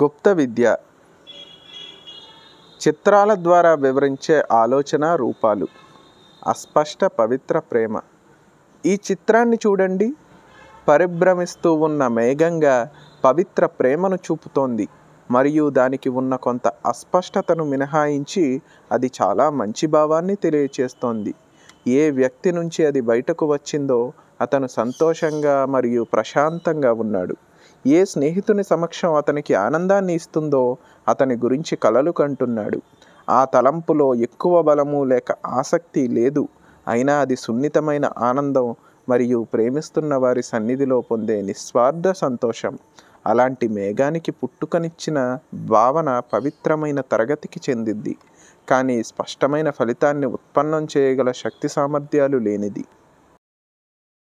గుప్త విద్య చిత్రాల ద్వారా వివరించే ఆలోచన రూపాలు అస్పష్ట పవిత్ర ప్రేమ ఈ చిత్రాన్ని చూడండి పరిభ్రమిస్తూ ఉన్న మేఘంగా పవిత్ర ప్రేమను చూపుతోంది మరియు దానికి ఉన్న కొంత అస్పష్టతను మినహాయించి అది చాలా మంచి భావాన్ని తెలియచేస్తోంది ఏ వ్యక్తి నుంచి అది బయటకు వచ్చిందో అతను సంతోషంగా మరియు ప్రశాంతంగా ఉన్నాడు ఏ స్నేహితుని సమక్షం అతనికి ఆనందాన్ని ఇస్తుందో అతని గురించి కలలు కంటున్నాడు ఆ తలంపులో ఎక్కువ బలము లేక ఆసక్తి లేదు అయినా అది సున్నితమైన ఆనందం మరియు ప్రేమిస్తున్న వారి సన్నిధిలో పొందే నిస్వార్థ సంతోషం అలాంటి మేఘానికి పుట్టుకనిచ్చిన భావన పవిత్రమైన తరగతికి చెందింది కానీ స్పష్టమైన ఫలితాన్ని ఉత్పన్నం చేయగల శక్తి సామర్థ్యాలు లేనిది